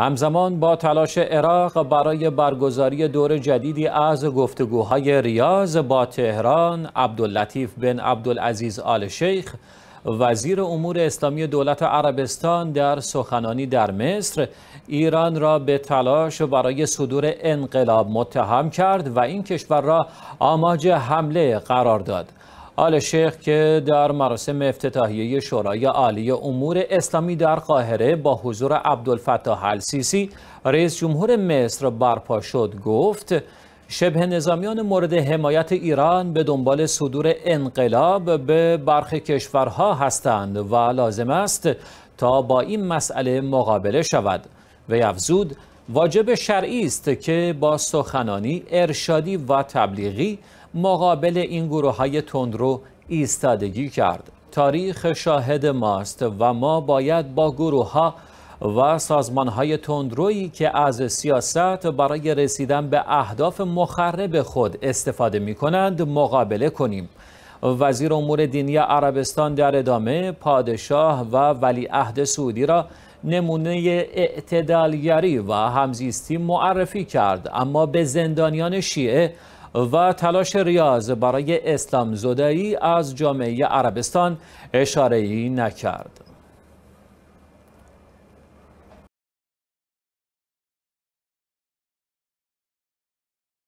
همزمان با تلاش عراق برای برگزاری دور جدیدی از گفتگوهای ریاض با تهران عبداللطیف بن عبدالعزیز آل شیخ وزیر امور اسلامی دولت عربستان در سخنانی در مصر ایران را به تلاش برای صدور انقلاب متهم کرد و این کشور را آماج حمله قرار داد آل شیخ که در مراسم افتتاحیه شورای عالی امور اسلامی در قاهره با حضور عبدالفتاح السیسی رئیس جمهور مصر برپا شد گفت شبه نظامیان مورد حمایت ایران به دنبال صدور انقلاب به برخی کشورها هستند و لازم است تا با این مسئله مقابله شود و افزود واجب شرعی است که با سخنانی ارشادی و تبلیغی مقابل این گروه های تندرو ایستادگی کرد تاریخ شاهد ماست و ما باید با گروه ها و سازمان های تندرویی که از سیاست برای رسیدن به اهداف مخرب خود استفاده می کنند مقابله کنیم وزیر امور دینی عربستان در ادامه پادشاه و ولیعهد سعودی را نمونه اعتدالگری و همزیستی معرفی کرد اما به زندانیان شیعه و تلاش ریاض برای اسلام زدایی از جامعه عربستان اشاره نکرد.